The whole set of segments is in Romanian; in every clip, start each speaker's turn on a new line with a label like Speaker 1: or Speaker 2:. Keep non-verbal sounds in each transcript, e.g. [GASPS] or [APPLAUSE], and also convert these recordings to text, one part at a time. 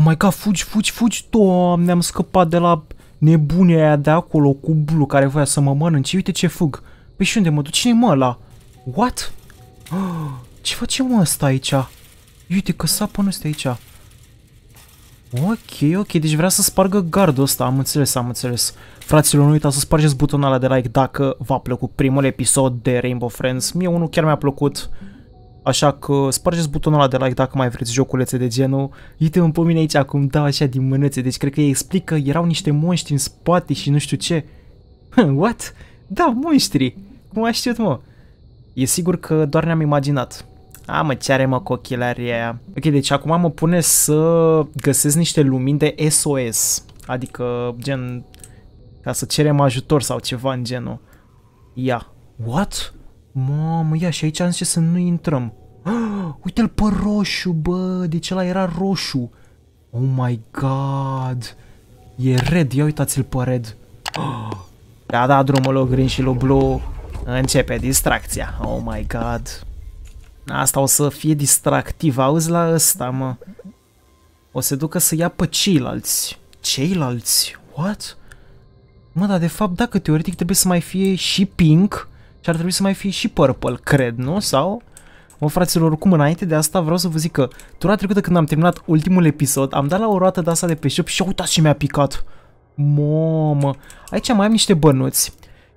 Speaker 1: Oh my god, fugi, fugi, fugi, doamne, am scăpat de la nebunia aia de acolo cu blu care voia să mă mănânce. Uite ce fug. Păi și unde mă duc? Cine-i mă la? What? Oh, [GASPS] ce face mă ăsta aici? Uite că sapă nu este aici. Ok, ok, deci vrea să spargă gardul ăsta, am înțeles, am înțeles. Fraților, nu uitați să spargeți butonul ăla de like dacă v-a plăcut primul episod de Rainbow Friends. Mie unul chiar mi-a plăcut. Așa că spargeți butonul ăla de like dacă mai vreți joculețe de genul. uite un pe mine aici acum da așa din mânețe, deci cred că ei explică erau niște monștri în spate și nu știu ce. What? Da, monștri! Cum ai știut, mă? E sigur că doar ne-am imaginat. A, mă, ce are mă cu aia? Ok, deci acum mă pune să găsesc niște lumini de SOS. Adică, gen, ca să cerem ajutor sau ceva în genul. Ia. What? Mamă, ia și aici am zis să nu intrăm. Ah, [GASPS] Uite-l pe roșu, bă, deci ăla era roșu. Oh my god. E red, ia uitați-l pe red. Ah. [GASPS] Da, da, drumul lui green și lui blue. Începe distracția. Oh my god. Asta o să fie distractiv, auzi la ăsta, mă. O să ducă să ia pe ceilalți. Ceilalți? What? Mă, dar de fapt, dacă teoretic trebuie să mai fie și pink și ar trebui să mai fie și Purple, cred, nu? Sau... Mă, fraților, oricum, înainte de asta vreau să vă zic că tura trecută când am terminat ultimul episod, am dat la o roată de asta de pe șup și uitați și mi-a picat. Mamă! Aici mai am niște bănuți.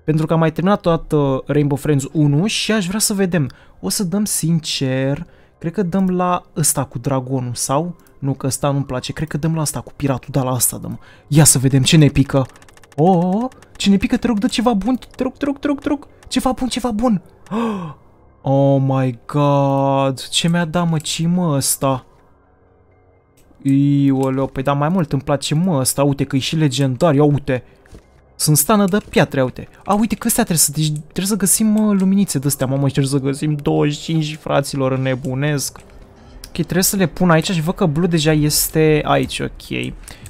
Speaker 1: Pentru că am mai terminat toată Rainbow Friends 1 și aș vrea să vedem. O să dăm sincer, cred că dăm la ăsta cu dragonul sau? Nu, că ăsta nu-mi place, cred că dăm la asta cu piratul, dar la asta dăm. Ia să vedem ce ne pică. Oh, oh, oh. Cine pică, te rog, dă ceva bun. Te rog, te rog, te rog, te rog. Ceva bun, ceva bun. [GASPS] Oh my god. Ce mi-a dat, mă, ce mă ăsta? Ioleo, păi da, mai mult îmi place mă ăsta, uite că e și legendar, ia uite. Sunt stană de piatră, uite. A, uite că astea trebuie să, deci, trebuie să găsim mă, luminițe de astea, mamă, și trebuie să găsim 25 fraților, nebunesc. Ok, trebuie să le pun aici și văd că Blue deja este aici, ok.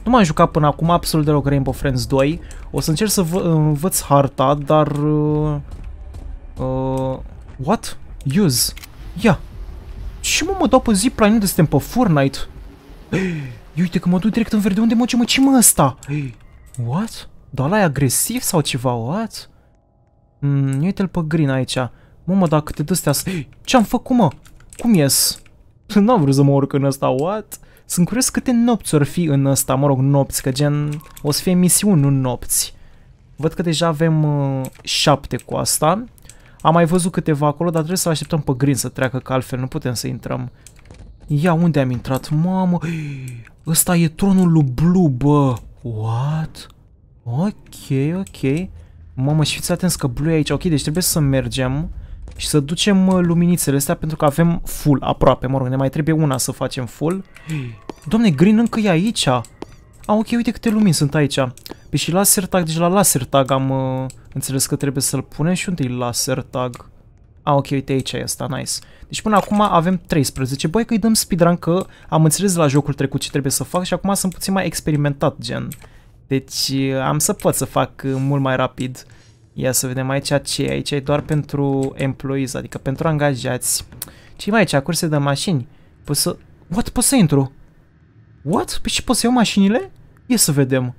Speaker 1: Nu m-am jucat până acum absolut deloc Rainbow Friends 2. O să încerc să învăț harta, dar... Uh, uh, what? Use. Ia. Yeah. Și mă, mă dau pe zipline, unde suntem? Pe Fortnite? Ei, [GASPS] uite că mă duc direct în verde. Unde mă, ce mă, ce mă ăsta? Ei, [GASPS] what? Dar ăla e agresiv sau ceva, what? Mm, uite-l pe green aici. Mă, mă, dacă te dă astea... [GASPS] Ce-am făcut, mă? Cum ies? [LAUGHS] N-am vrut să mă urc în ăsta, what? Sunt curios câte nopți ar fi în ăsta, mă rog, nopți, că gen o să fie misiuni, nu nopți. Văd că deja avem uh, șapte cu asta. Am mai văzut câteva acolo, dar trebuie să așteptăm pe grin să treacă, că altfel nu putem să intrăm. Ia, unde am intrat? Mamă, [GASPS] ăsta e tronul lui Blue, bă. What? Ok, ok. Mamă, și fiți atenți că Blue e aici. Ok, deci trebuie să mergem și să ducem luminițele astea pentru că avem full aproape, mă rog, ne mai trebuie una să facem full. Doamne, Green încă e aici. A, ah, ok, uite câte lumini sunt aici. Pe păi și laser tag, deci la laser tag am uh, înțeles că trebuie să-l punem și unde e laser tag? A, ah, ok, uite aici e asta, nice. Deci până acum avem 13. Băi că îi dăm speedrun că am înțeles la jocul trecut ce trebuie să fac și acum sunt puțin mai experimentat, gen. Deci am să pot să fac uh, mult mai rapid. Ia să vedem aici ce Aici e doar pentru employees, adică pentru angajați. ce mai aici? Curse de mașini. Pot să... What? Pot să intru? What? Păi și pot să iau mașinile? Ia să vedem.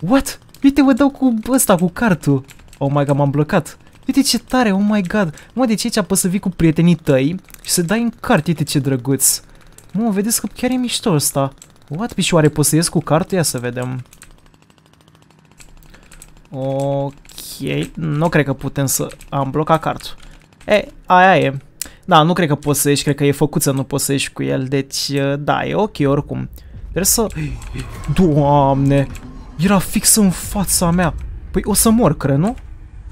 Speaker 1: What? Uite, mă dau cu ăsta, cu cartul. Oh my god, m-am blocat. Uite ce tare, oh my god. Mă, deci aici poți să vii cu prietenii tăi și să dai în cart, uite ce drăguț. Mă, vedeți că chiar e mișto ăsta. What? Păi și oare pot să ies cu cartul? Ia să vedem. Ok, nu cred că putem să am blocat cartul. E, aia e. Da, nu cred că poți să ieși, cred că e făcut să nu poți să ieși cu el, deci da, e ok oricum. Trebuie să... Doamne! Era fix în fața mea! Păi o să mor, cred, nu?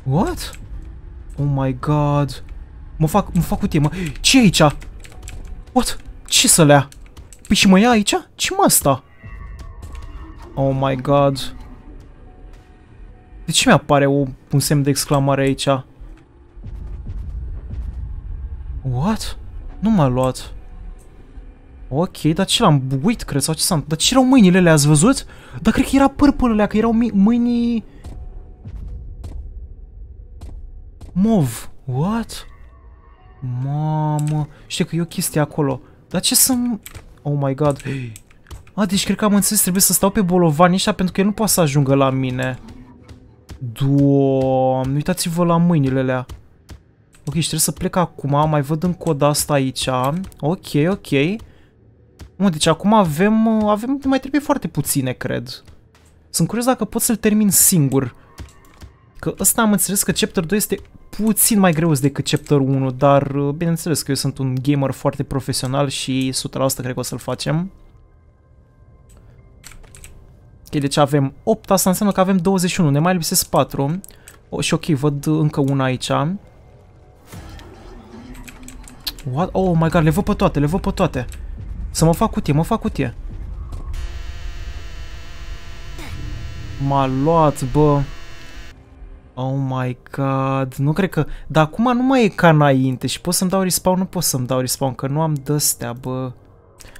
Speaker 1: What? Oh my god! Mă fac, mă fac cu tine, mă... ce aici? What? Ce să lea? Păi și mă ia aici? ce mă asta? Oh my god! De ce mi-apare un semn de exclamare aici? What? Nu m-a luat. Ok, dar ce l-am buit, cred, sau ce s-a Dar ce erau mâinile alea, ați văzut? Dar cred că era purple alea, că erau mâinii... Mov. What? Mamă. Știu că e o chestie acolo. Dar ce să Oh my god. A, deci cred că am înțeles, trebuie să stau pe bolovan ăștia pentru că el nu poate să ajungă la mine. Doamne, uitați-vă la mâinile alea. Ok, și trebuie să plec acum, mai văd în coda asta aici. Ok, ok. Mă, deci acum avem, avem, mai trebuie foarte puține, cred. Sunt curios dacă pot să-l termin singur. Că ăsta am înțeles că chapter 2 este puțin mai greu decât chapter 1, dar bineînțeles că eu sunt un gamer foarte profesional și 100% cred că o să-l facem. Ok, deci avem 8, asta înseamnă că avem 21, ne mai lipsesc 4. O, și ok, văd încă una aici. What? Oh my god, le văd pe toate, le văd pe toate. Să mă fac cutie, mă fac cutie. M-a luat, bă. Oh my god, nu cred că... Dar acum nu mai e ca înainte și pot să-mi dau respawn? Nu pot să-mi dau respawn, că nu am dăstea, bă.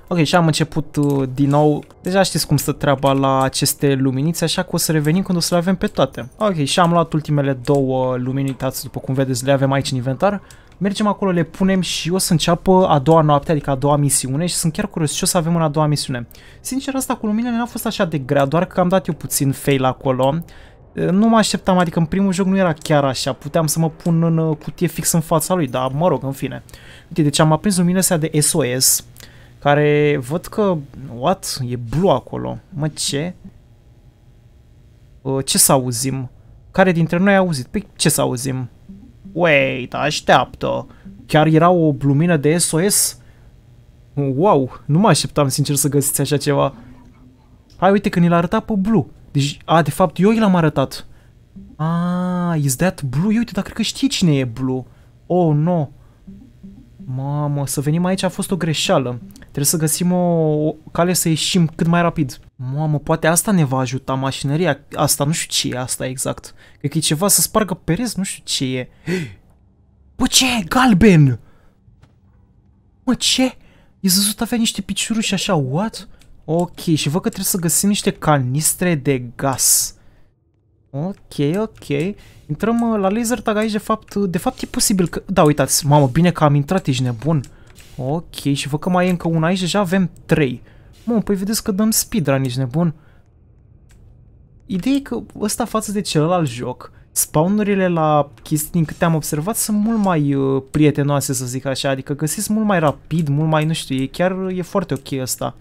Speaker 1: Ok, și am început uh, din nou. Deja știți cum stă treaba la aceste luminițe, așa că o să revenim când o să le avem pe toate. Ok, și am luat ultimele două luminități după cum vedeți, le avem aici în inventar. Mergem acolo, le punem și o să înceapă a doua noapte, adică a doua misiune și sunt chiar curios ce o să avem în a doua misiune. Sincer, asta cu luminile n-a fost așa de grea, doar că am dat eu puțin fail acolo uh, nu mă așteptam, adică în primul joc nu era chiar așa, puteam să mă pun în uh, cutie fix în fața lui, dar mă rog, în fine. Uite, deci am aprins lumina astea de SOS, care văd că, what, e blu acolo. Mă, ce? Ce să auzim? Care dintre noi a auzit? Păi ce să auzim? Wait, așteaptă. Chiar era o lumină de SOS? Wow, nu mă așteptam sincer să găsiți așa ceva. Hai, uite că ni l-a arătat pe blu. Deci, a, de fapt, eu i l-am arătat. Ah, is that blue? Uite, dar cred că știi cine e blue. Oh, no. Mamă, să venim aici a fost o greșeală. Trebuie să găsim o, o cale să ieșim cât mai rapid. Mamă, poate asta ne va ajuta mașinăria. Asta, nu știu ce e asta exact. Cred că e ceva să spargă pereți, nu știu ce e. Bă, ce e? Galben! Mă, ce? E zăzut avea niște piciuruși așa, what? Ok, și văd că trebuie să găsim niște canistre de gaz. Ok, ok. Intrăm uh, la laser tag aici, de fapt, uh, de fapt e posibil că... Da, uitați, mamă, bine că am intrat, ești nebun. Ok, și văd că mai e încă una aici, deja avem trei. Mă, păi vedeți că dăm speedrun, ești nebun. Ideea e că ăsta față de celălalt joc, spawnurile la chestii, din câte am observat, sunt mult mai uh, prietenoase, să zic așa, adică găsiți mult mai rapid, mult mai, nu știu, e chiar e foarte ok asta.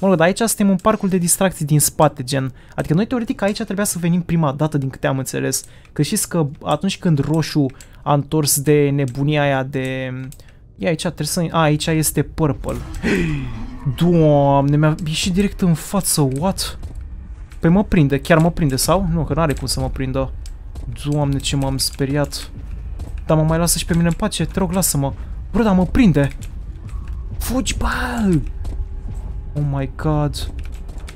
Speaker 1: Mă rog, dar aici suntem în parcul de distracții din spate, gen, adică noi teoretic aici trebuia să venim prima dată, din câte am înțeles, că știți că atunci când roșu a întors de nebunia aia de... Ia aici trebuie să... A, aici este purple. [GASPS] Doamne, mi-a ieșit direct în față, what? Păi mă prinde, chiar mă prinde sau? Nu, că n-are cum să mă prindă. Doamne, ce m-am speriat. Dar mă mai lasă și pe mine în pace, te rog, lasă-mă. Bro, dar mă prinde. Fugi, bă! Oh my god.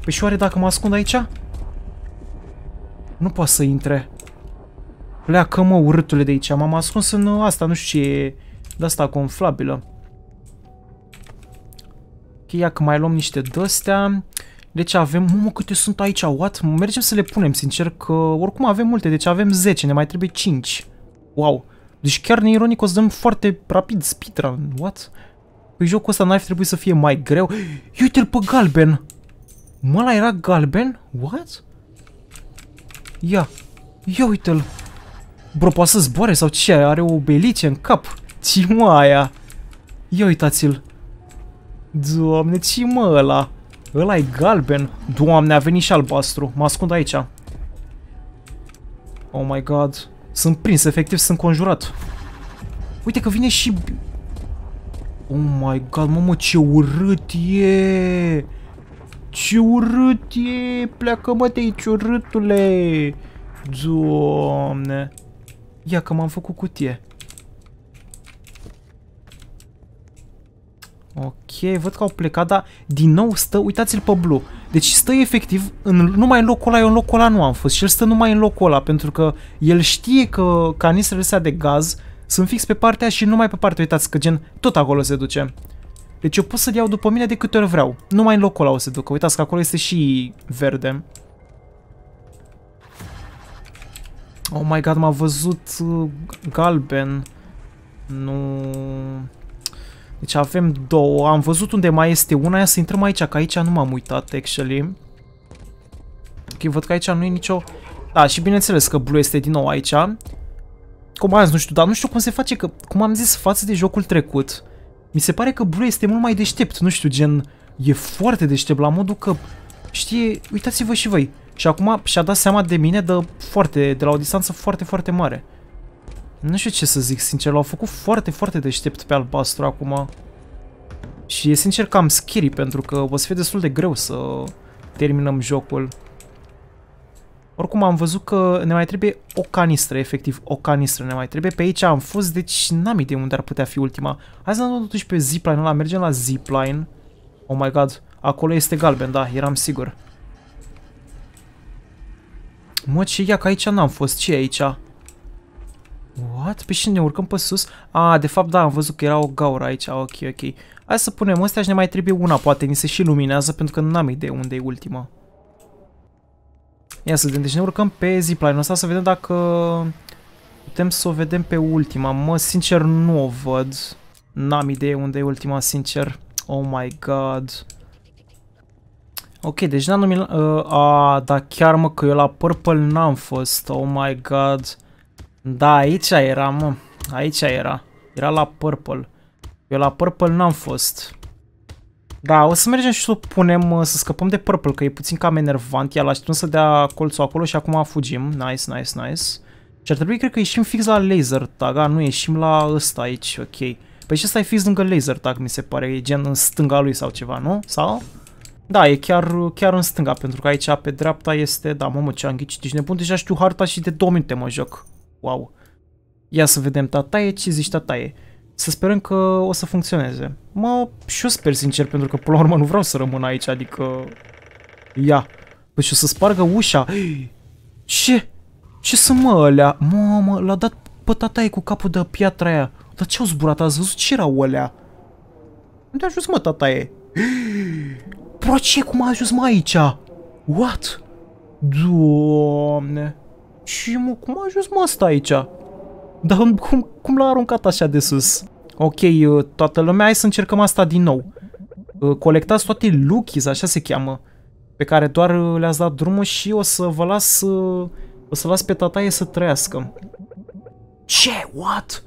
Speaker 1: Păi și dacă mă ascund aici? Nu poate să intre. Pleacă, mă, urâtule de aici. M-am ascuns în asta, nu știu ce e. De asta conflabilă. Ok, ia că mai luăm niște dăstea. Deci avem, mamă câte sunt aici, what? Mergem să le punem, sincer, că oricum avem multe, deci avem 10, ne mai trebuie 5. Wow. Deci chiar neironic o să dăm foarte rapid speedrun, what? Păi jocul ăsta n-ar fi trebuit să fie mai greu. Uite-l pe galben! Mă, la era galben? What? Ia, ia uite-l! Bro, poate să zboare sau ce? Are o belice în cap. Ce mă aia? Ia uitați-l! Doamne, ce mă ăla? ăla e galben. Doamne, a venit și albastru. Mă ascund aici. Oh my god. Sunt prins, efectiv sunt conjurat. Uite că vine și... Oh my god, mamă, ce urât e! Ce urât e! Pleacă mă de aici, urâtule! Doamne! Ia că m-am făcut cutie. Ok, văd că au plecat, dar din nou stă, uitați-l pe blu. Deci stă efectiv, în, numai în locul ăla, eu în locul ăla nu am fost și el stă numai în locul ăla, pentru că el știe că canistrele astea de gaz sunt fix pe partea și numai pe partea, uitați că gen tot acolo se duce. Deci eu pot să-l iau după mine de câte ori vreau, numai în locul ăla o să ducă, uitați că acolo este și verde. Oh my god, m-a văzut uh, galben. Nu... Deci avem două. Am văzut unde mai este una. Ia să intrăm aici, că aici nu m-am uitat, actually. Ok, văd că aici nu e nicio... Da, și bineînțeles că Blue este din nou aici. Cum am zis, nu știu, dar nu știu cum se face că, cum am zis, față de jocul trecut, mi se pare că Blue este mult mai deștept, nu știu, gen, e foarte deștept la modul că, știe, uitați-vă și voi. Și acum și-a dat seama de mine de foarte, de la o distanță foarte, foarte mare. Nu știu ce să zic, sincer, l-au făcut foarte, foarte deștept pe albastru acum. Și e sincer cam scary, pentru că o să fie destul de greu să terminăm jocul. Oricum am văzut că ne mai trebuie o canistră, efectiv, o canistră ne mai trebuie. Pe aici am fost, deci n-am idee unde ar putea fi ultima. Hai să ne totuși pe zipline ăla, mergem la zipline. Oh my god, acolo este galben, da, eram sigur. Mă, ce ia că aici n-am fost, ce aici? What? Pe păi și ne urcăm pe sus? A, ah, de fapt da, am văzut că era o gaură aici. Ah, ok, ok. Hai să punem astea și ne mai trebuie una, poate ni se și luminează, pentru că n-am idee unde e ultima. Ia să vedem, deci ne urcăm pe zipline-ul ăsta să vedem dacă putem să o vedem pe ultima. Mă, sincer, nu o văd. N-am idee unde e ultima, sincer. Oh my god. Ok, deci n-am numit... Uh, a, da, chiar mă, că eu la Purple n-am fost. Oh my god. Da, aici era, mă. Aici era. Era la Purple. Eu la Purple n-am fost. Da, o să mergem și să punem, să scăpăm de Purple, că e puțin cam enervant. l a să dea colțul acolo și acum fugim. Nice, nice, nice. Și ar trebui, cred că ieșim fix la laser tag. A, nu, ieșim la ăsta aici, ok. Păi și ăsta e fix lângă laser tag, mi se pare. E gen în stânga lui sau ceva, nu? Sau? Da, e chiar, chiar în stânga, pentru că aici pe dreapta este... Da, mamă, ce am ghicit, ești nebun, deja știu harta și de 2 minute mă joc. Wow. Ia să vedem, tataie, ce zici tataie? Să sperăm că o să funcționeze. Mă, și eu sper sincer, pentru că până la urmă nu vreau să rămân aici, adică... Ia. Păi și o să spargă ușa. [GASPS] Ce? Ce sunt mă ălea? Mamă, l-a dat pe tataie cu capul de piatra aia. Dar ce-au zburat? Ați văzut ce erau alea? Unde a ajuns mă tataie? Bro, [GASPS] ce? Cum a ajuns mă aici? What? Doamne... Și mă, cum a ajuns mă asta aici? Dar cum, cum l-a aruncat așa de sus? Ok, uh, toată lumea, hai să încercăm asta din nou. Uh, colectați toate luchis, așa se cheamă, pe care doar uh, le-ați dat drumul și o să vă las, o să las pe tataie să trăiască. Ce? What?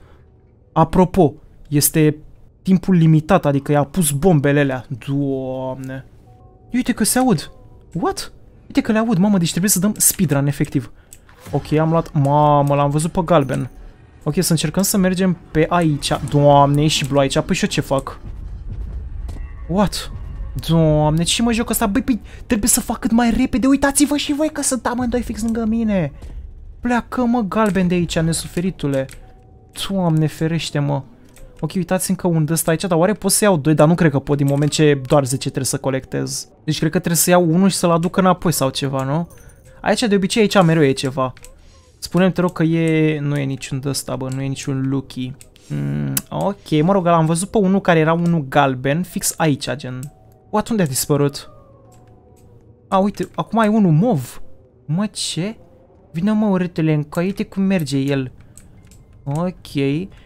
Speaker 1: Apropo, este timpul limitat, adică i-a pus bombele alea. Doamne. Uite că se aud. What? Uite că le aud, mamă, deci trebuie să dăm speedrun, efectiv. Ok, am luat... Mamă, l-am văzut pe galben. Ok, să încercăm să mergem pe aici. Doamne, și blu aici. Păi și eu ce fac? What? Doamne, ce mă joc ăsta? Băi, băi, trebuie să fac cât mai repede. Uitați-vă și voi că sunt amândoi fix lângă mine. Pleacă, mă, galben de aici, nesuferitule. Doamne, ferește-mă. Ok, uitați încă un ăsta aici, dar oare pot să iau doi? Dar nu cred că pot din moment ce doar 10 trebuie să colectez. Deci cred că trebuie să iau unul și să-l aduc înapoi sau ceva, nu? Aici de obicei aici mereu e ceva. Spunem te rog că e... nu e niciun ăsta, bă, nu e niciun Lucky. Mm, ok, mă rog, l-am văzut pe unul care era unul galben, fix aici, gen. What, unde a dispărut? A, uite, acum ai unul mov. Mă, ce? Vină mă urâtele, încă uite cum merge el. Ok.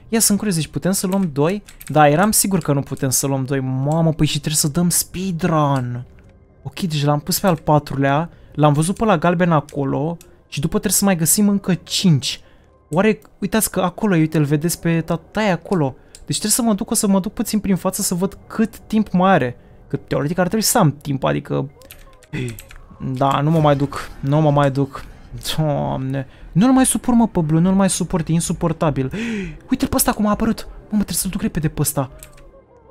Speaker 1: Ia sunt curios, deci putem să luăm doi? Da, eram sigur că nu putem să luăm doi. Mamă, păi și trebuie să dăm speedrun. Ok, deci l-am pus pe al patrulea L-am văzut pe la galben acolo și după trebuie să mai găsim încă 5. Oare, uitați că acolo, uite, îl vedeți pe tataia acolo. Deci trebuie să mă duc, o să mă duc puțin prin față să văd cât timp mai are. Că teoretic ar trebui să am timp, adică... Da, nu mă mai duc, nu mă mai duc. Doamne, nu-l mai suport, mă, pe Blue, nu-l mai suport, e insuportabil. Uite-l pe ăsta cum a apărut. mă, trebuie să-l duc repede pe ăsta.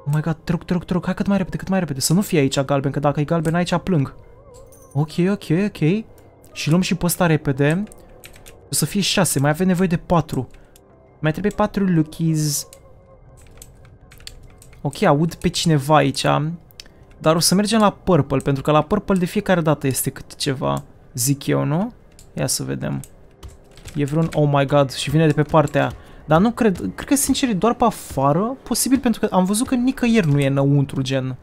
Speaker 1: Oh my god, te rog, te rog, te rog, hai cât mai repede, cât mai repede. Să nu fie aici galben, că dacă e galben aici plâng. Ok, ok, ok. Și luăm și pe ăsta repede. O să fie 6, mai avem nevoie de 4. Mai trebuie 4 luchis. Ok, aud pe cineva aici. Dar o să mergem la purple, pentru că la purple de fiecare dată este cât ceva, zic eu, nu? Ia să vedem. E vreun, oh my god, și vine de pe partea Dar nu cred, cred că sincer e doar pe afară, posibil pentru că am văzut că nicăieri nu e înăuntru, gen.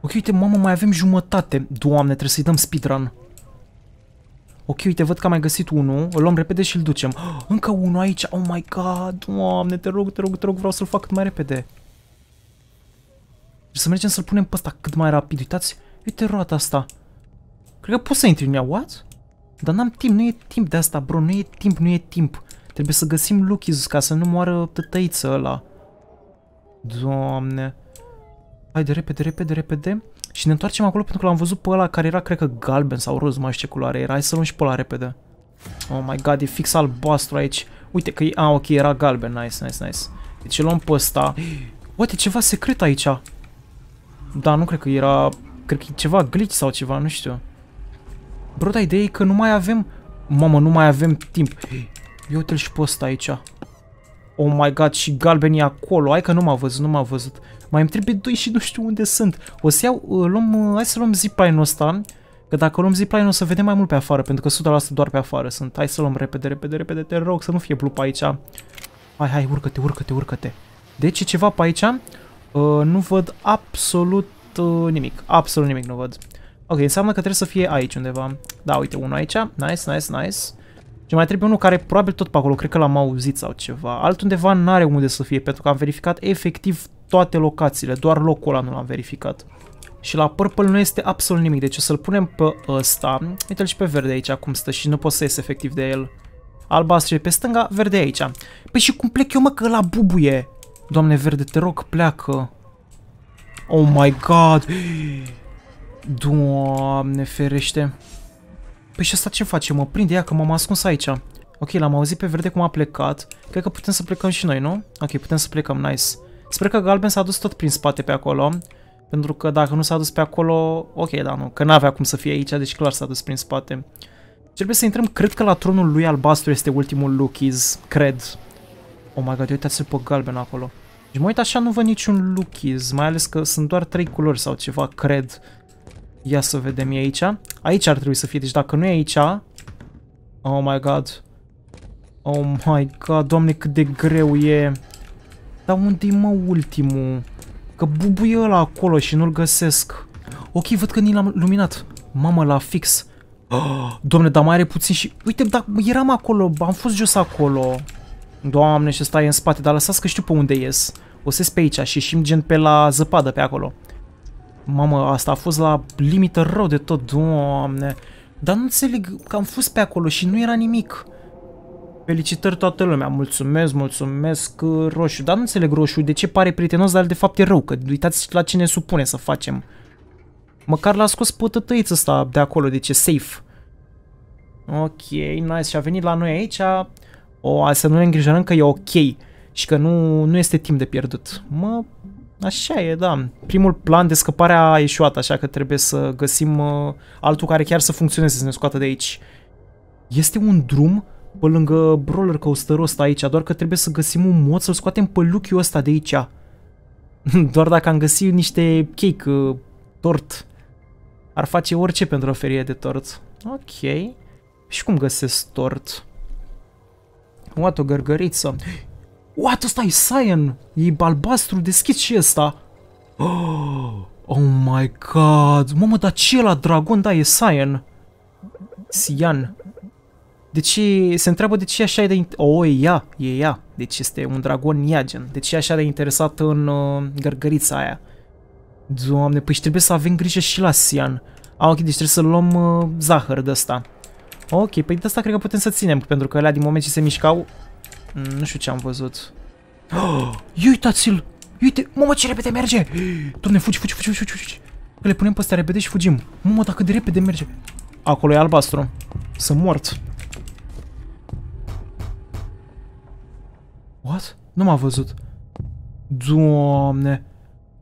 Speaker 1: Ok, uite, mamă, mai avem jumătate. Doamne, trebuie să-i dăm speedrun. Ok, uite, văd că am mai găsit unul. Îl luăm repede și îl ducem. Oh, [GASPS] încă unul aici. Oh my god, doamne, te rog, te rog, te rog, vreau să-l fac cât mai repede. Trebuie să mergem să-l punem pe ăsta cât mai rapid. Uitați, uite roata asta. Cred că poți să intri în ea, what? Dar n-am timp, nu e timp de asta, bro, nu e timp, nu e timp. Trebuie să găsim Lucky's ca să nu moară tătăiță ăla. Doamne... Haide, repede, repede, repede. Și ne întoarcem acolo pentru că l-am văzut pe ăla care era, cred că, galben sau roz, mai știu ce culoare era. Hai să luăm și pe ăla repede. Oh my god, e fix albastru aici. Uite că e... Ah, ok, era galben. Nice, nice, nice. Deci luăm pe ăsta. Uite, ceva secret aici. Da, nu cred că era... Cred că e ceva glitch sau ceva, nu știu. Bro, da, ideea e că nu mai avem... Mamă, nu mai avem timp. Eu uite-l și pe ăsta aici. Oh my god, și galben e acolo. Hai că nu m-a văzut, nu m-a văzut. Mai îmi trebuie doi și nu știu unde sunt. O să iau, uh, luăm, uh, hai să luăm zipline-ul ăsta. Că dacă luăm zipline o să vedem mai mult pe afară, pentru că 100% doar pe afară sunt. Hai să luăm repede, repede, repede, te rog să nu fie blup aici. Hai, hai, urcă-te, urcă-te, urcă-te. Deci e ceva pe aici. Uh, nu văd absolut uh, nimic. Absolut nimic nu văd. Ok, înseamnă că trebuie să fie aici undeva. Da, uite, unul aici. Nice, nice, nice. Și mai trebuie unul care probabil tot pe acolo, cred că l-am auzit sau ceva. Altundeva n-are unde să fie, pentru că am verificat efectiv toate locațiile, doar locul ăla nu l-am verificat. Și la purple nu este absolut nimic, deci o să-l punem pe ăsta. Uite-l și pe verde aici cum stă și nu pot să ies efectiv de el. Albastru e pe stânga, verde aici. Păi și cum plec eu mă că la bubuie? Doamne verde, te rog, pleacă. Oh my god. Doamne ferește. Păi și asta ce face? Mă prinde ea că m-am ascuns aici. Ok, l-am auzit pe verde cum a plecat. Cred că putem să plecăm și noi, nu? Ok, putem să plecăm, nice. Sper că Galben s-a dus tot prin spate pe acolo, pentru că dacă nu s-a dus pe acolo, ok, da, nu, că n-avea cum să fie aici, deci clar s-a dus prin spate. Trebuie să intrăm, cred că la tronul lui albastru este ultimul Lucky's, cred. Oh my god, uitați-l pe Galben acolo. Deci mă uit așa, nu văd niciun Lucky's, mai ales că sunt doar trei culori sau ceva, cred. Ia să vedem, e aici? Aici ar trebui să fie, deci dacă nu e aici... Oh my god. Oh my god, doamne, cât de greu e... Dar unde-i mă ultimul? Că bubuie ăla acolo și nu-l găsesc. Ok, văd că ni l-am luminat. Mamă, la fix. Oh, [GASPS] domne, dar mai are puțin și... Uite, dar eram acolo, am fost jos acolo. Doamne, ce stai în spate, dar lăsați că știu pe unde ies. O să pe aici și ieșim gen pe la zăpadă, pe acolo. Mamă, asta a fost la limită rău de tot, doamne. Dar nu înțeleg că am fost pe acolo și nu era nimic. Felicitări toată lumea, mulțumesc, mulțumesc uh, roșu, dar nu înțeleg roșu, de ce pare prietenos, dar de fapt e rău, că uitați la cine supune să facem. Măcar l-a scos pătătăiță asta de acolo, deci ce safe. Ok, nice, și a venit la noi aici, o, să nu ne îngrijorăm că e ok și că nu, nu este timp de pierdut. Mă, așa e, da. Primul plan de scăpare a ieșuat, așa că trebuie să găsim uh, altul care chiar să funcționeze, să ne scoată de aici. Este un drum? pe lângă roller coaster ăsta aici, doar că trebuie să găsim un mod să-l scoatem pe Lucky ăsta de aici. [LAUGHS] Doar dacă am găsit niște cake, uh, tort, ar face orice pentru o ferie de tort. Ok. Și cum găsesc tort? What, o gărgăriță. [GASPS] What, ăsta e Cyan! E albastru deschis și ăsta. Oh, [GASPS] oh my god! Mamă, dar ce la dragon? Da, e Cyan. Sian. De ce, se întreabă de ce așa e de... O, oh, e ea, e ea. Deci este un dragon Iagen. De ce e așa de interesat în uh, gărgărița aia? Doamne, păi și trebuie să avem grijă și la Sian. Ah, ok, deci trebuie să luăm uh, zahăr de ăsta. Ok, păi de asta cred că putem să ținem, pentru că alea din moment ce se mișcau... Mm, nu știu ce am văzut. Oh, [GASPS] ia uitați-l! Uite, mamă ce repede merge! [GASPS] Doamne, fugi, fugi, fugi, fugi, fugi! Că le punem pe repede și fugim. Mamă, dacă de repede merge! Acolo e albastru. Sunt mort. What? Nu m-a văzut. Doamne.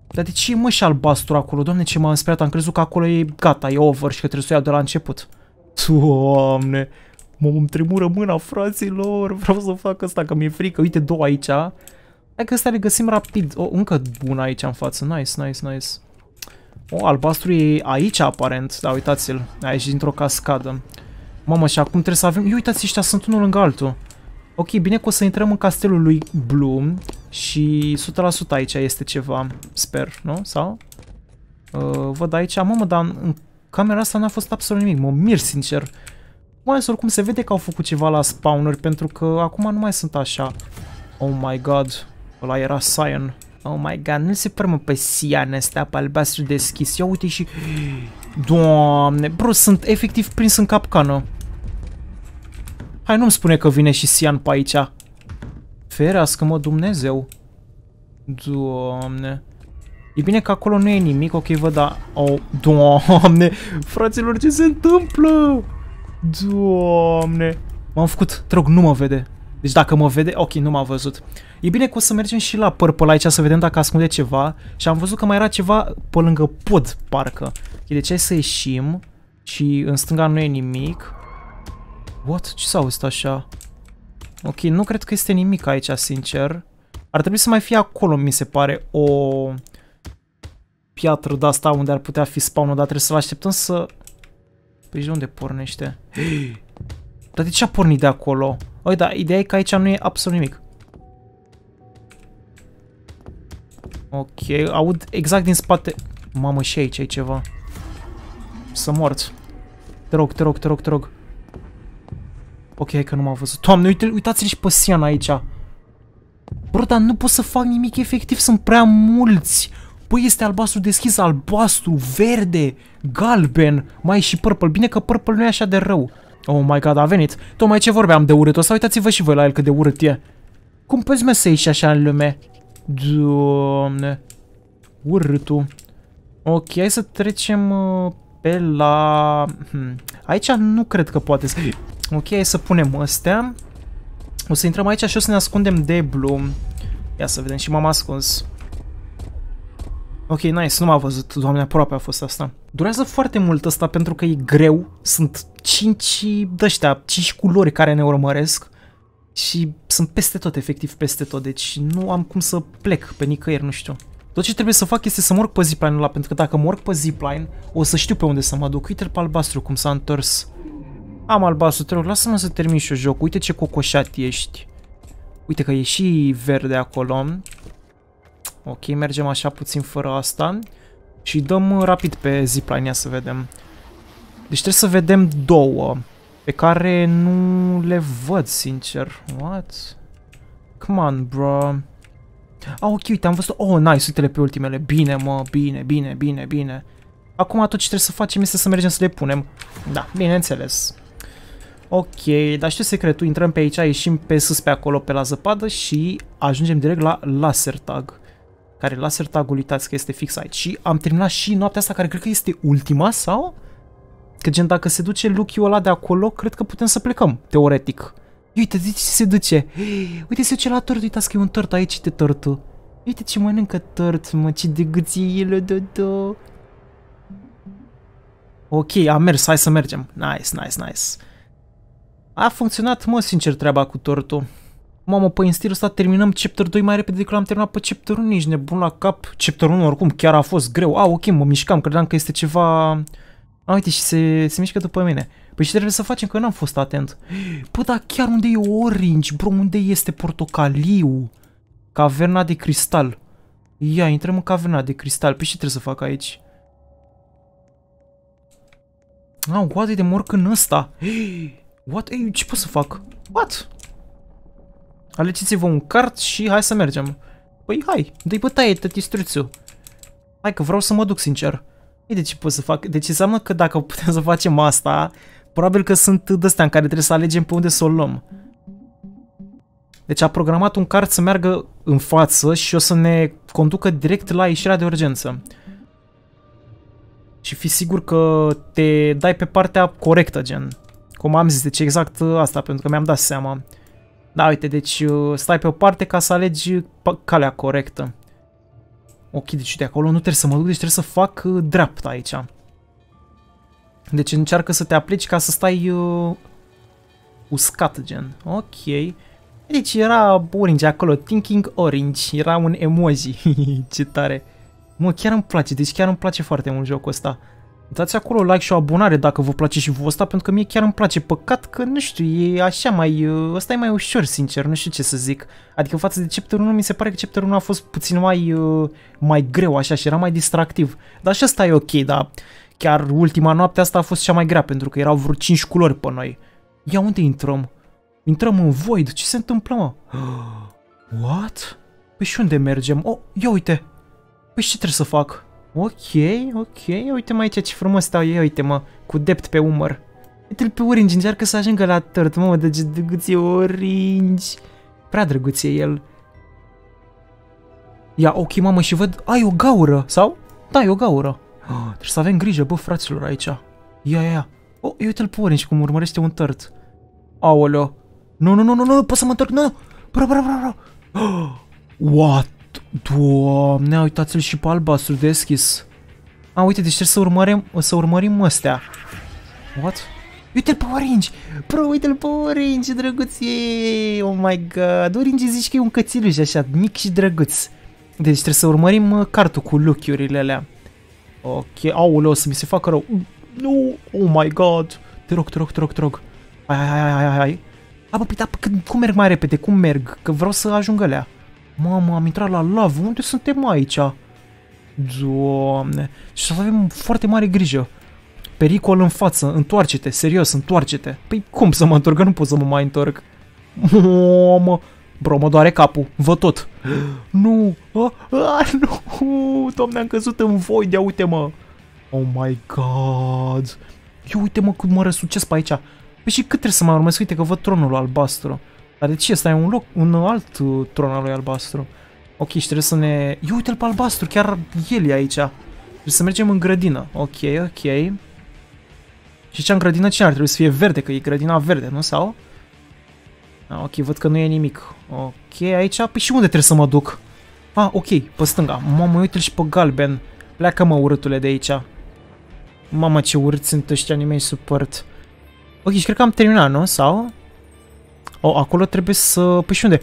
Speaker 1: Dar de ce e și albastru acolo? Doamne, ce m-am speriat. Am crezut că acolo e gata, e over și că trebuie să o iau de la început. Doamne. Mă îmi tremură mâna, fraților. Vreau să fac asta, că mi-e frică. Uite, două aici. Hai că ăsta le găsim rapid. O, încă bună aici în față. Nice, nice, nice. O, albastru e aici aparent. Da, uitați-l. Aici dintr-o cascadă. Mamă, și acum trebuie să avem... Ia uitați, ăștia sunt unul lângă altul. Ok, bine că o să intrăm în castelul lui Bloom și 100% aici este ceva, sper, nu? Sau? Uh, văd aici, mamă, dar în, în camera asta n-a fost absolut nimic, mă mir sincer. Mai ales oricum se vede că au făcut ceva la spawner pentru că acum nu mai sunt așa. Oh my god, ăla era Cyan. Oh my god, nu se părmă pe Cyan ăsta pe albastru deschis. Ia uite și... Doamne, bro, sunt efectiv prins în capcană. Hai, nu-mi spune că vine și Sian pe aici. Ferească, mă, Dumnezeu. Doamne. E bine că acolo nu e nimic, ok, văd, da... Oh, doamne, fraților, ce se întâmplă? Doamne. M-am făcut, rog, nu mă vede. Deci dacă mă vede, ok, nu m-a văzut. E bine că o să mergem și la Purple aici să vedem dacă ascunde ceva. Și am văzut că mai era ceva pe lângă pod, parcă. Ok, deci hai să ieșim. Și în stânga nu e nimic. What? Ce s-a auzit așa? Ok, nu cred că este nimic aici, sincer. Ar trebui să mai fie acolo, mi se pare, o piatră de asta unde ar putea fi spawn dar trebuie să-l așteptăm să... Păi de unde pornește? [GASPS] Dar de ce a pornit de acolo? Oi, da, ideea e că aici nu e absolut nimic. Ok, aud exact din spate... Mamă, și aici e ceva. Să morți. Te rog, te rog, te rog, te rog. Ok, hai că nu m-am văzut. Doamne, uite, uitați-l și pe Sian aici. Bro, dar nu pot să fac nimic efectiv, sunt prea mulți. Păi este albastru deschis, albastru, verde, galben, mai e și purple. Bine că purple nu e așa de rău. Oh my god, a venit. Tocmai ce vorbeam de urât ăsta, uitați-vă și voi la el cât de urât e. Cum poți mă să ieși așa în lume? Doamne. Urâtul. Ok, hai să trecem uh, pe la... Hmm, aici nu cred că poate să... Ok, hai să punem astea. O să intrăm aici și o să ne ascundem de Bloom. Ia să vedem, și m-am ascuns. Ok, nice, nu m-a văzut, doamne, aproape a fost asta. Durează foarte mult asta pentru că e greu, sunt 5 ăștia 5 culori care ne urmăresc și sunt peste tot, efectiv peste tot, deci nu am cum să plec pe nicăieri, nu știu. Tot ce trebuie să fac este să morc pe zipline-ul ăla, pentru că dacă morc pe zipline, o să știu pe unde să mă duc. Uite-l pe albastru cum s-a întors am albastru, te rog, lasă-mă să termin și eu joc. Uite ce cocoșat ești. Uite că e și verde acolo. Ok, mergem așa puțin fără asta. Și dăm rapid pe zipline să vedem. Deci trebuie să vedem două. Pe care nu le văd, sincer. What? Come on, bro. Ah, ok, uite, am văzut... Oh, nice, uite-le pe ultimele. Bine, mă, bine, bine, bine, bine. Acum tot ce trebuie să facem este să mergem să le punem. Da, bineînțeles. Ok, dar știu secretul, intrăm pe aici, ieșim pe sus pe acolo, pe la zăpadă și ajungem direct la laser tag. Care laser tag, uitați că este fix aici. Și am terminat și noaptea asta, care cred că este ultima sau? Că gen, dacă se duce Lucky ăla de acolo, cred că putem să plecăm, teoretic. Uite, uite ce se duce. [GASPS] Uite, se duce la tort, uitați că e un tort aici, te tortul. Uite ce mănâncă tort, mă, ce de gâție el, do, do. Ok, am mers, hai să mergem. Nice, nice, nice. A funcționat, mă, sincer, treaba cu tortul. Mamă, pe păi instirul ăsta terminăm chapter 2 mai repede decât l-am terminat pe chapter 1, nici nebun la cap. Chapter 1 oricum chiar a fost greu. A, ok, mă mișcam, credeam că este ceva... A, uite, și se, se mișcă după mine. Păi ce trebuie să facem, că n-am fost atent. Bă, dar chiar unde e orange, bro, unde este portocaliu? Caverna de cristal. Ia, intrăm în caverna de cristal. Păi ce trebuie să fac aici? A, ah, de morc în ăsta. Hei! What? Ei, ce pot să fac? What? Alegeți-vă un cart și hai să mergem. Păi hai, dă-i bătaie, struțiu. Hai că vreau să mă duc, sincer. Ei, de ce pot să fac? Deci înseamnă că dacă putem să facem asta, probabil că sunt dăstea în care trebuie să alegem pe unde să o luăm. Deci a programat un cart să meargă în față și o să ne conducă direct la ieșirea de urgență. Și fi sigur că te dai pe partea corectă, gen. Cum am zis, deci exact uh, asta, pentru că mi-am dat seama. Da, uite, deci uh, stai pe o parte ca să alegi uh, calea corectă. Ok, deci de acolo nu trebuie să mă duc, deci trebuie să fac dreapta aici. Deci încearcă să te aplici ca să stai uh, uscat, gen. Ok. Deci era orange acolo, thinking orange, era un emoji, [LAUGHS] ce tare. Mă, chiar îmi place, deci chiar îmi place foarte mult jocul ăsta dați acolo like și o abonare dacă vă place și vă asta, pentru că mie chiar îmi place. Păcat că, nu știu, e așa mai... Ă, ăsta e mai ușor, sincer, nu știu ce să zic. Adică față de chapter 1, mi se pare că chapter 1 a fost puțin mai, ă, mai greu, așa, și era mai distractiv. Dar și asta e ok, dar chiar ultima noapte asta a fost cea mai grea, pentru că erau vreo 5 culori pe noi. Ia unde intrăm? Intrăm în void, ce se întâmplă, mă? [GASPS] What? Păi și unde mergem? Oh, ia uite! Păi ce trebuie să fac? Ok, ok, uite mai aici ce frumos stau ei, uite-mă, cu dept pe umăr. Uite-l pe Orange, încearcă să ajungă la tort, mă, de ce drăguț e Orange. Prea drăguț e el. Ia, ok, mamă, și văd, ai o gaură, sau? Da, e o gaură. Oh, trebuie să avem grijă, bă, fraților, aici. Ia, ia, ia. Oh, uite-l pe Orange cum urmărește un tort. Aoleo. Nu, nu, nu, nu, nu, pot să mă întorc, nu, nu. Bra, bra, bra, bra. [GASPS] What Doamne, uitați-l și pe albastru deschis. A, uite, deci trebuie să urmărim, să urmărim astea. What? Uite-l pe Orange! Bro, uite-l pe Orange, drăguție! Oh my god! Orange zici că e un cățiluș așa, mic și drăguț. Deci trebuie să urmărim uh, cartul cu luchiurile alea. Ok, Au o să mi se facă rău. Nu, no, oh my god! Te rog, te rog, te rog, te rog. Hai, hai, hai, hai, hai. A, bă, păi, păi, cum merg mai repede? Cum merg? Că vreau să ajung alea. Mamă, am intrat la lavă, unde suntem aici? Doamne, și să avem foarte mare grijă. Pericol în față, întoarce-te, serios, întoarce-te. Păi cum să mă întorc, nu pot să mă mai întorc. Mamă, bro, mă doare capul, vă tot. [GASPS] Nu, a, a, [LAUGHS] nu, doamne, am căzut în voi, de uite mă. Oh my god. Ia uite mă cum mă răsucesc pe aici. Păi și cât trebuie să mai urmez, uite că văd tronul albastru. Dar de ce? Stai un loc, un alt uh, tron al lui albastru. Ok, și trebuie să ne... Ia uite-l pe albastru, chiar el e aici. Trebuie să mergem în grădină. Ok, ok. Și ce în grădină ce ar trebui să fie verde, că e grădina verde, nu? Sau? Ah, ok, văd că nu e nimic. Ok, aici... Păi și unde trebuie să mă duc? Ah, ok, pe stânga. Mamă, uite-l și pe galben. Pleacă, mă, urâtule, de aici. Mamă, ce urâți sunt ăștia, nimeni suport. Ok, și cred că am terminat, nu? Sau? O, acolo trebuie să... Păi și unde?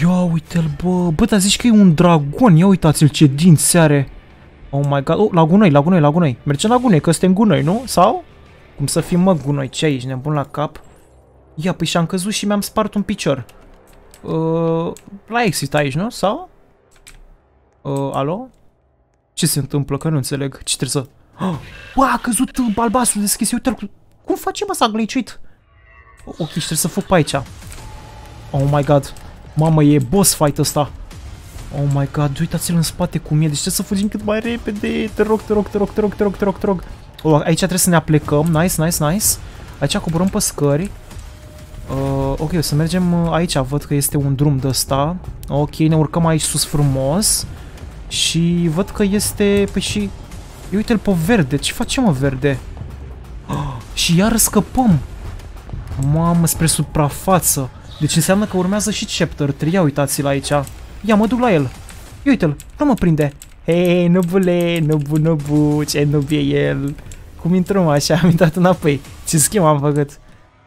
Speaker 1: Ia uite-l, bă! Bă, dar zici că e un dragon! Ia uitați-l ce dinți are! Oh my god! Oh, la gunoi, la gunoi, la gunoi! Mergem la gunoi, că suntem gunoi, nu? Sau? Cum să fim, mă, gunoi? Ce aici? Ne pun la cap? Ia, păi și-am căzut și mi-am spart un picior. Uh, la exit aici, nu? Sau? Uh, alo? Ce se întâmplă? Că nu înțeleg. Ce trebuie să... Oh, [GASPS] bă, a căzut balbasul deschis. Uite-l! Cum facem, asta s Ok, și trebuie să fug pe aici. Oh my god. Mamă, e boss fight ăsta. Oh my god, uitați-l în spate cum e. Deci trebuie să fugim cât mai repede. Te rog, te rog, te rog, te rog, te rog, te rog, te rog. Oh, aici trebuie să ne aplecăm. Nice, nice, nice. Aici coborăm pe scări. Uh, ok, o să mergem uh, aici. Văd că este un drum de ăsta. Ok, ne urcăm aici sus frumos. Și văd că este... Păi și... Uite-l pe verde. Ce facem, mă, verde? Oh, [GASPS] și iar scăpăm. Mamă, spre suprafață. Deci înseamnă că urmează și chapter 3. Ia uitați-l aici. Ia, mă duc la el. Ia uite-l, nu mă prinde. Hei, nubule, nubu, nubu, ce nub e el. Cum intrăm așa, [LAUGHS] am intrat înapoi. Ce schimb am făcut.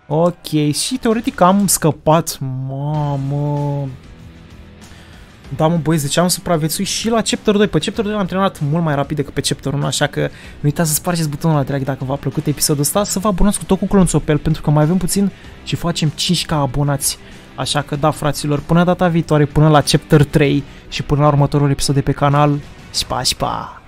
Speaker 1: Ok, și teoretic am scăpat. Mamă, da, mă băieți, deci am supraviețuit și la chapter 2. Pe chapter 2 l-am terminat mult mai rapid decât pe chapter 1, așa că nu uitați să spargeți butonul la drag dacă v-a plăcut episodul ăsta, să vă abonați cu tot cu clonțopel, pentru că mai avem puțin și facem 5k abonați. Așa că da, fraților, până data viitoare, până la chapter 3 și până la următorul episod de pe canal, spa, spa!